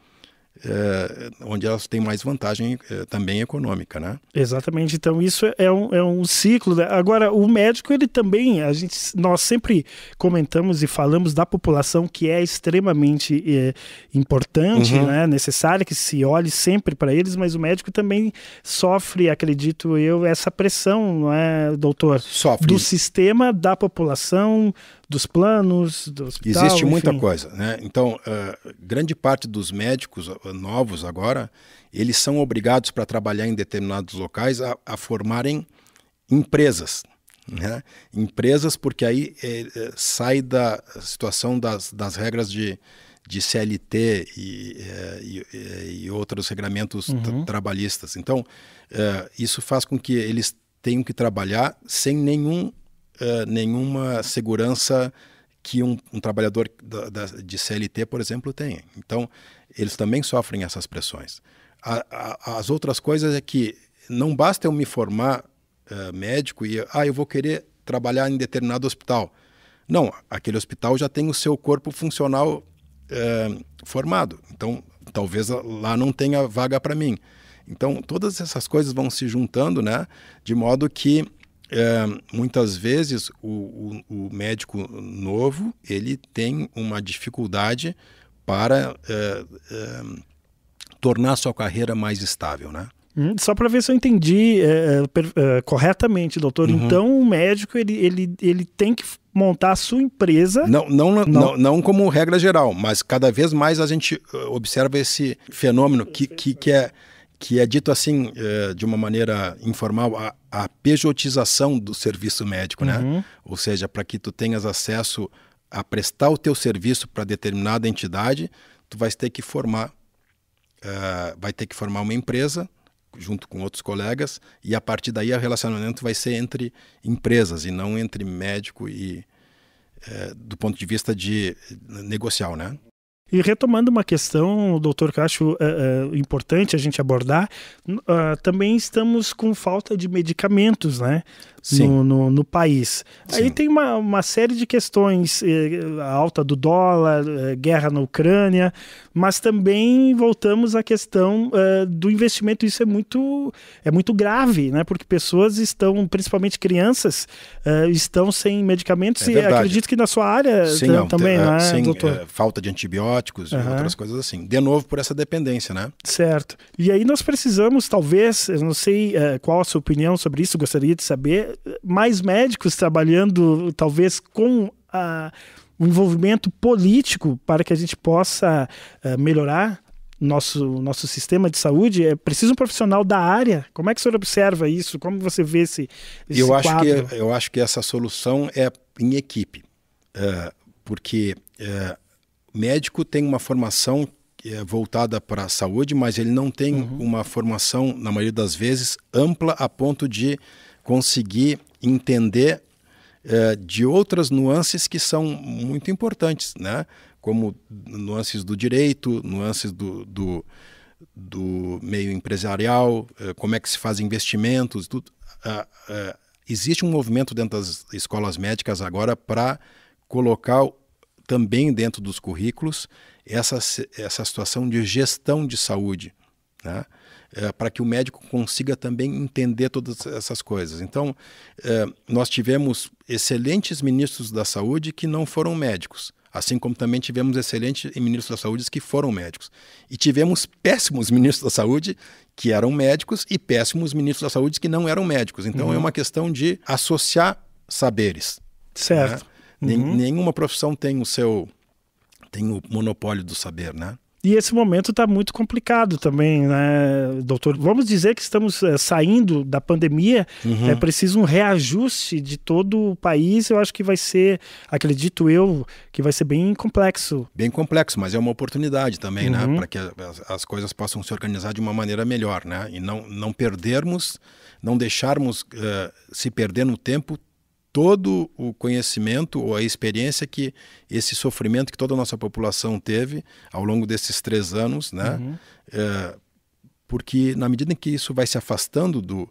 é, onde elas têm mais vantagem é, também econômica, né? Exatamente. Então isso é um, é um ciclo. Né? Agora o médico ele também a gente nós sempre comentamos e falamos da população que é extremamente é, importante, uhum. né? Necessária que se olhe sempre para eles, mas o médico também sofre, acredito eu, essa pressão, não é, doutor? Sofre. Do sistema da população dos planos, do hospital, Existe muita coisa, né? Então, uh, grande parte dos médicos eh, novos agora, eles são obrigados para trabalhar em determinados locais a, a formarem empresas, né? Empresas porque aí eh, sai da situação das, das regras de, de CLT e, e, e outros regramentos uhum. trabalhistas. Então, uh, isso faz com que eles tenham que trabalhar sem nenhum eh, nenhuma segurança que um, um trabalhador da, da, de CLT, por exemplo, tem. Então, eles também sofrem essas pressões. A, a, as outras coisas é que não basta eu me formar uh, médico e, ah, eu vou querer trabalhar em determinado hospital. Não, aquele hospital já tem o seu corpo funcional uh, formado. Então, talvez lá não tenha vaga para mim. Então, todas essas coisas vão se juntando, né? De modo que é, muitas vezes o, o, o, médico novo ele tem uma dificuldade para é, é, tornar sua carreira mais estável, né? Hum, só para ver se eu entendi é, é, é, corretamente, doutor. Uhum. Então, o médico ele, ele, ele tem que montar a sua empresa. Não não, não, não, não, como regra geral, mas cada vez mais a gente eh, observa esse fenômeno que, que, que é que é dito assim, é, de uma maneira informal, a, a pejotização do serviço médico, né? Uhum. Ou seja, para que tu tenhas acesso a prestar o teu serviço para determinada entidade, tu vais ter que formar, uh, vai ter que formar uma empresa junto com outros colegas e a partir daí o relacionamento vai ser entre empresas e não entre médico e uh, do ponto de vista de negocial, né? E retomando uma questão, doutor, que acho uh, é, uh, é, importante a gente abordar, uh, também estamos com falta de medicamentos, né? no, no, no, país. Sim. Aí tem uma, uma série de questões, eh, a alta do dólar, eh, guerra na Ucrânia, mas também voltamos à questão uh, do investimento. Isso é muito, é muito grave, né? Porque pessoas estão, principalmente crianças, uh, estão sem medicamentos é e acredito que na sua área sim, não, também, uh, né, sim, doutor? É, falta de antibióticos e outras coisas assim. De novo por essa dependência, né? Certo. E aí nós precisamos, talvez, eu não sei qual a sua opinião sobre isso, gostaria de saber, mais médicos trabalhando, talvez, com a, o envolvimento político para que a gente possa a, eh, melhorar nosso, nosso sistema de saúde, é preciso um profissional da área. Como é que o senhor observa isso? Como você vê esse, esse eu quadro? acho que Eu acho que essa solução é em equipe, uh, porque uh, médico tem uma formação voltada para a saúde, mas ele não tem uhum. uma formação, na maioria das vezes, ampla a ponto de conseguir entender eh, de outras nuances que são muito importantes, né? como nuances do direito, nuances do, do, do meio empresarial, eh, como é que se faz investimentos, tudo. Ah, ah, existe um movimento dentro das escolas médicas agora para colocar também dentro dos currículos essa, essa situação de gestão de saúde. Né? é, para que o médico consiga também entender todas essas coisas. Então, é, nós tivemos excelentes ministros da saúde que não foram médicos. Assim como também tivemos excelentes ministros da saúde que foram médicos. E tivemos péssimos ministros da saúde que eram médicos e péssimos ministros da saúde que não eram médicos. Então é uhum. é uma questão de associar saberes. Né? Certo. Né? Uhum. Nenhuma profissão tem o seu tem o monopólio do saber, né? E esse momento está muito complicado também, né, doutor? Vamos dizer que estamos é, saindo da pandemia, uhum. é preciso um reajuste de todo o país. Eu acho que vai ser, acredito eu, que vai ser bem complexo. Bem complexo, mas é uma oportunidade também, né, uhum. né, para que as, as, coisas possam se organizar de uma maneira melhor, né? E não, não perdermos, não deixarmos uh, se perder no tempo todo o conhecimento ou a experiência que esse sofrimento que toda a nossa população teve ao longo desses três anos, né? Uhum. É, porque na medida em que isso vai se afastando do,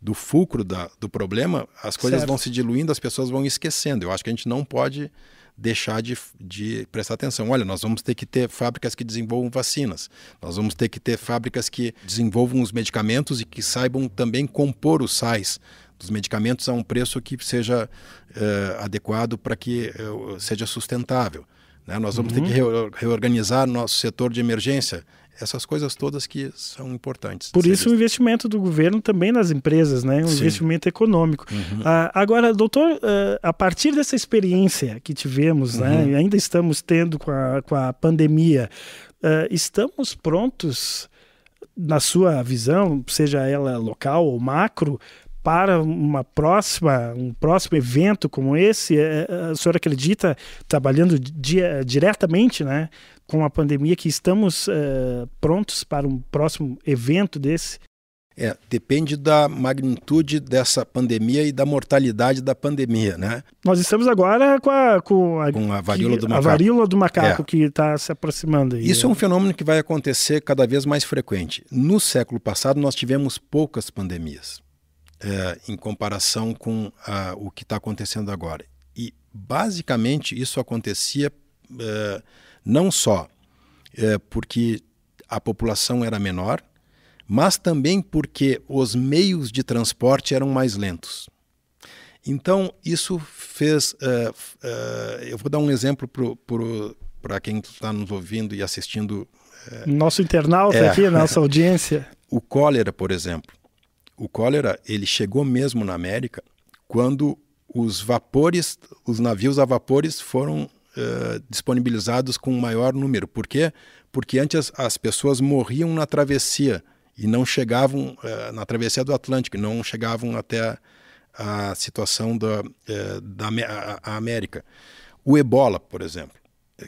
do fulcro da, do problema, as coisas certo. vão se diluindo, as pessoas vão esquecendo. Eu acho que a gente não pode deixar de, de prestar atenção. Olha, nós vamos ter que ter fábricas que desenvolvam vacinas, nós vamos ter que ter fábricas que desenvolvam os medicamentos e que saibam também compor os sais dos medicamentos a um preço que seja uh, adequado para que uh, seja sustentável. Né? Nós vamos uhum. ter que uhum. re reorganizar nosso setor de emergência. Essas coisas todas que são importantes. Por isso, o investimento do governo também nas empresas, né? um Sim. investimento econômico. Uhum. Ah, agora, doutor, uh, a partir dessa experiência que tivemos, né? uhum. né? e ainda estamos tendo com a, com a pandemia, uh, estamos prontos, na sua visão, seja ela local ou macro, para uma próxima, um próximo evento como esse? A é, é, senhora acredita, trabalhando dia, diretamente né, com a pandemia, que estamos uh, prontos para um próximo evento desse? É, depende da magnitude dessa pandemia e da mortalidade da pandemia, né? Nós estamos agora com a, com a, com a varíola do macaco, varíola do macaco é. que está se aproximando. Aí. Isso é né? um fenômeno que vai acontecer cada vez mais frequente. No século passado, nós tivemos poucas pandemias é, em comparação com o que está acontecendo agora. E, basicamente, isso acontecia é, não só é, porque a população era menor, mas também porque os meios de transporte eram mais lentos. Então, isso fez. É, eu vou dar um exemplo para quem está nos ouvindo e assistindo. Nosso internauta é, aqui, nossa audiência. O cólera, por exemplo o cólera ele chegou mesmo na América quando os vapores, os navios a vapores foram uh, disponibilizados com um maior número. Por quê? Porque antes as pessoas morriam na travessia e não chegavam uh, na travessia do Atlântico, não chegavam até a, situação da, uh, da a, América. O ebola, por exemplo,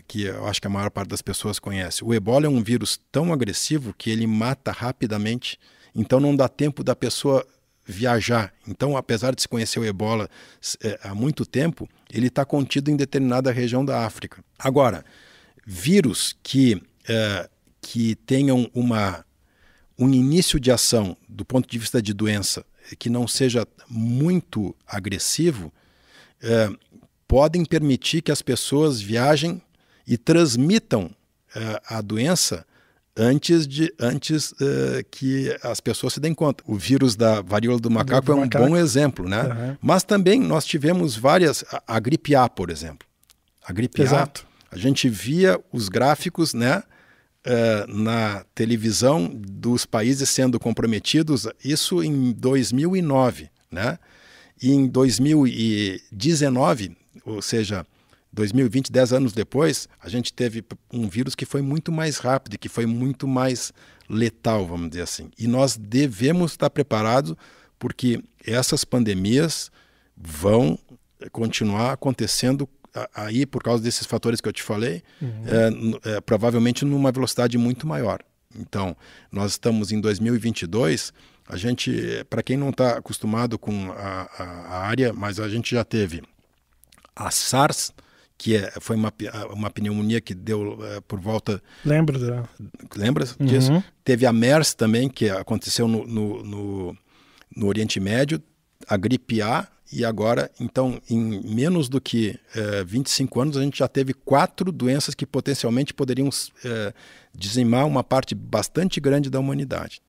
que eu acho que a maior parte das pessoas conhece. O ebola é um vírus tão agressivo que ele mata rapidamente então não dá tempo da pessoa viajar. Então, apesar de se conhecer o ebola é, há muito tempo, ele está contido em determinada região da África. Agora, vírus que, é, que tenham uma, um início de ação do ponto de vista de doença eh, que não seja muito agressivo, é, podem permitir que as pessoas viajem e transmitam a doença antes de antes uh, que as pessoas se deem conta. O vírus da varíola do macaco do é um macaco. bom exemplo, né? Uhum. Mas também nós tivemos várias a, a gripe A, por exemplo. A gripe Exato. A, a gente via os gráficos, né? Uh, na televisão dos países sendo comprometidos, isso em 2009, né? E em 2019, ou seja, 2020, 10 anos depois, a gente teve um vírus que foi muito mais rápido, que foi muito mais letal, vamos dizer assim. E nós devemos estar preparados, porque essas pandemias vão eh, continuar acontecendo aí por causa desses fatores que eu te falei, uhum. é, é, provavelmente numa velocidade muito maior. Então, nós estamos em 2022. A gente, para quem não está acostumado com a, a, a área, mas a gente já teve a SARS, que é, foi uma, ah, uma pneumonia que deu é, por volta. Lembro da. Lembra disso? Uhum. Teve a MERS também, que aconteceu no, no, no, no, Oriente Médio, a gripe A, e agora, então, em menos do que é, eh, 25 anos, a gente já teve quatro doenças que potencialmente poderiam é, dizimar uma parte bastante grande da humanidade.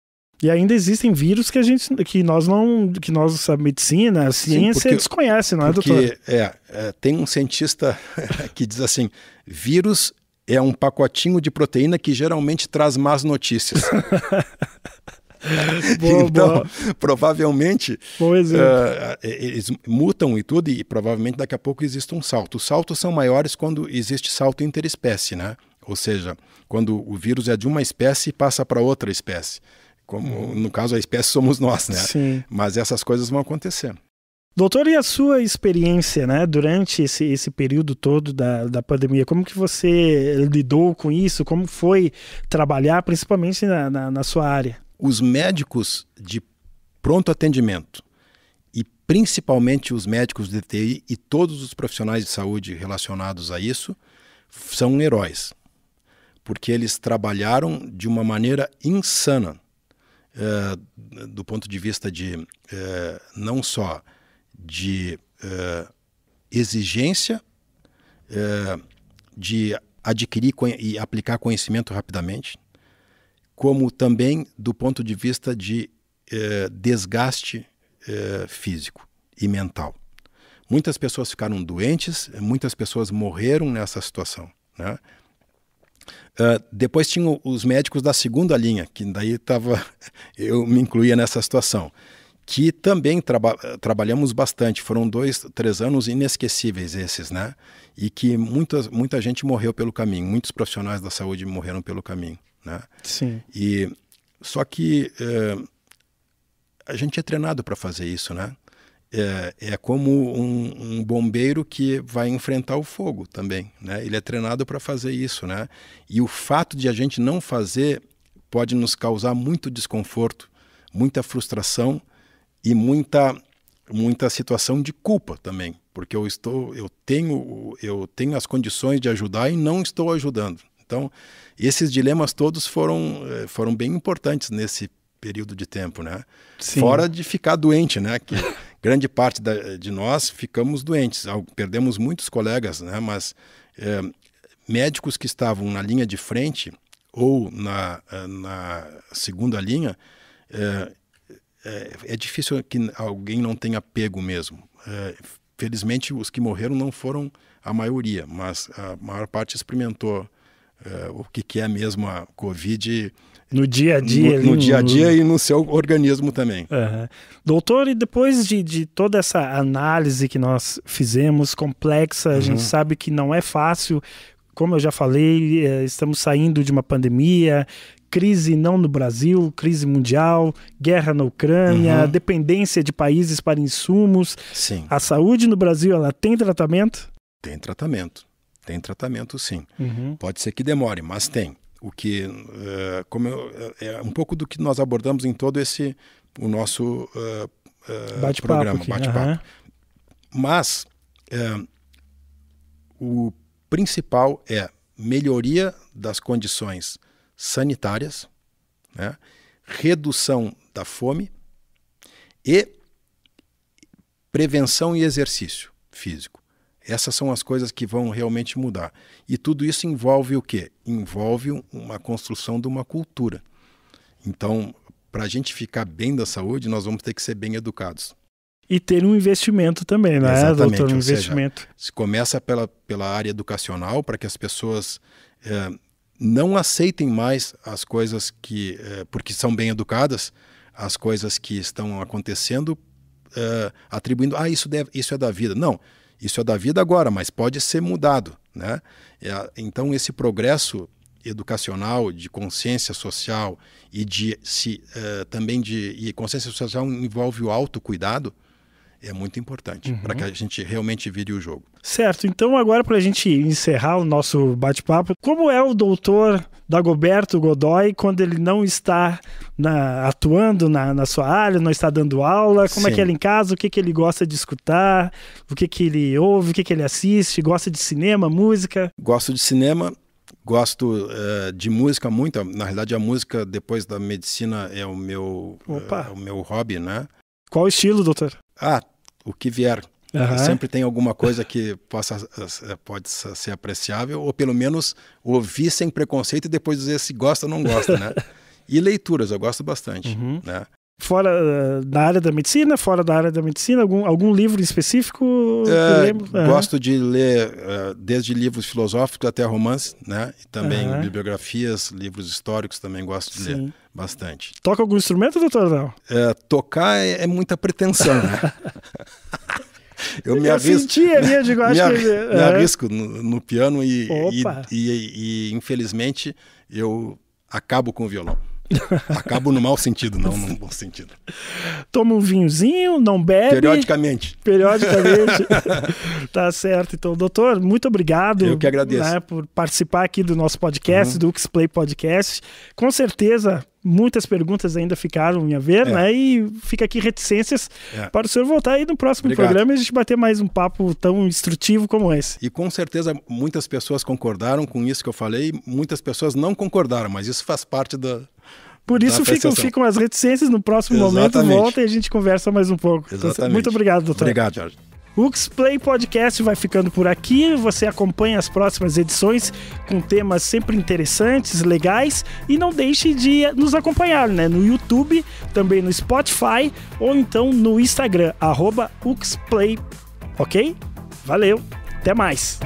E ainda existem vírus que a gente, que nós não, que nós a medicina, a ciência Sim, porque, desconhece, não é, porque, doutor? É, é, tem um cientista que diz assim: vírus é um pacotinho de proteína que geralmente traz más notícias. boa, então, boa. provavelmente uh, eles mutam e tudo, e provavelmente daqui a pouco existe um salto. Os saltos são maiores quando existe salto interespécie, né? Ou seja, quando o vírus é de uma espécie e passa para outra espécie. Como no caso a espécie somos nós, né? Sim. Mas essas coisas vão acontecer. Doutor, e a sua experiência, né, durante esse, esse período todo da, da pandemia, como que você lidou com isso? Como foi trabalhar, principalmente na, na, na sua área? Os médicos de pronto atendimento e principalmente os médicos de TI e todos os profissionais de saúde relacionados a isso são heróis, porque eles trabalharam de uma maneira insana eh, do ponto de vista de eh, não só de eh, exigência, de adquirir e aplicar conhecimento rapidamente, como também do ponto de vista de desgaste físico e mental. Muitas pessoas ficaram doentes, muitas pessoas morreram nessa situação. Né? Uh, depois tinham os médicos da segunda linha, que daí tava, eu me incluía nessa situação, que também traba trabalhamos bastante. Foram dois, três anos inesquecíveis esses, né? E que muita, muita gente morreu pelo caminho, muitos profissionais da saúde morreram pelo caminho, né? Sim. E, só que uh, a gente é treinado para fazer isso, né? é, é como um, um, bombeiro que vai enfrentar o fogo também, né? Ele é treinado para fazer isso, né? E o fato de a gente não fazer pode nos causar muito desconforto, muita frustração e muita muita situação de culpa também, porque eu estou eu tenho eu tenho as condições de ajudar e não estou ajudando. Então, esses dilemas todos foram eh, foram bem importantes nesse período de tempo, né? Sim. Fora de ficar doente, né? Que grande parte da, de nós ficamos doentes, perdemos muitos colegas, né? mas é, médicos que estavam na linha de frente ou na, eh, na segunda linha, é, é, é, difícil que alguém não tenha pego mesmo. felizmente, os que morreram não foram a maioria, mas a maior parte experimentou o que, que é mesmo a Covid no dia a dia. No, no dia a dia no... e no seu organismo também. Uhum. Doutor, e depois de, de, toda essa análise que nós fizemos, complexa, uhum. a gente uhum. sabe que não é fácil. Como eu já falei, eh, estamos saindo de uma pandemia, crise não no Brasil, crise mundial, guerra na Ucrânia, uhum. dependência de países para insumos. Sim. A saúde no Brasil, ela tem tratamento? Tem tratamento. Tem tratamento, sim. Uhum. Pode ser que demore, mas tem o que uh, como eu, eh, é um pouco do que nós abordamos em todo esse o nosso uh, eh, uh, bate programa bate-papo uhum. mas o principal é melhoria das condições sanitárias né? redução da fome e prevenção e exercício físico essas são as coisas que vão realmente mudar. E tudo isso envolve o quê? Envolve uma construção de uma cultura. Então, para a gente ficar bem da saúde, nós vamos ter que ser bem educados. E ter um investimento também, né, Exatamente, doutor? Um investimento. Seja, se começa pela, pela área educacional, para que as pessoas é, não aceitem mais as coisas que, é, porque são bem educadas, as coisas que estão acontecendo, é, atribuindo, ah, isso, deve, isso é da vida. Não, isso é da vida agora, mas pode ser mudado. Né? É, então, esse progresso educacional, de consciência social e de se, uh, também de consciência social envolve o autocuidado, é muito importante uhum. para que a gente realmente vire o jogo. Certo, então agora para a gente encerrar o nosso bate-papo, como é o doutor Dagoberto Godoy quando ele não está na, atuando na, na, sua área, não está dando aula? Como é Sim. é que ele é em casa? O que, que ele gosta de escutar? O que, que ele ouve? O que, que ele assiste? Gosta de cinema, música? Gosto de cinema, Gosto uh, de música muito. Na realidade, a música, depois da medicina, é o meu, uh, o meu hobby, né? Qual estilo, doutor? Ah, o que vier. Uhum. Sempre tem alguma coisa que possa, eh, pode ser apreciável, ou pelo menos ouvir sem preconceito e depois dizer se gosta ou não gosta, né? e leituras, eu gosto bastante, uhum. né? Fora eh, da área da medicina, fora da área da medicina, algum, algum livro específico? É, uhum. Gosto de ler desde livros filosóficos até romances, né? E também bibliografias, livros históricos também gosto de Sim. ler bastante. Toca algum instrumento, doutor? Não? É, tocar é, é, muita pretensão, né? eu me eu arrisco. eu me, acho é. no, piano e e, e, e, infelizmente, eu acabo com o violão. Acabo no mau sentido, não no bom sentido. Toma um vinhozinho, não bebe. Periodicamente. Periodicamente. tá certo. Então, doutor, muito obrigado. Eu que agradeço. Né, por participar aqui do nosso podcast, uhum. do Play Podcast. Com certeza, muitas perguntas ainda ficaram em haver, é. né? E fica aqui reticências é. para o senhor voltar aí no próximo Obrigado. programa e a gente bater mais um papo tão instrutivo como esse. E com certeza muitas pessoas concordaram com isso que eu falei, muitas pessoas não concordaram, mas isso faz parte da. Por isso ficam, ficam as reticências no próximo Exatamente. momento, volta e a gente conversa mais um pouco. Então, Exatamente. muito obrigado, doutor. Obrigado, Jorge. O X-Play Podcast vai ficando por aqui. Você acompanha as próximas edições com temas sempre interessantes, legais. E não deixe de nos acompanhar né? no YouTube, também no Spotify ou então no Instagram, arroba Uxplay. Ok? Valeu, até mais!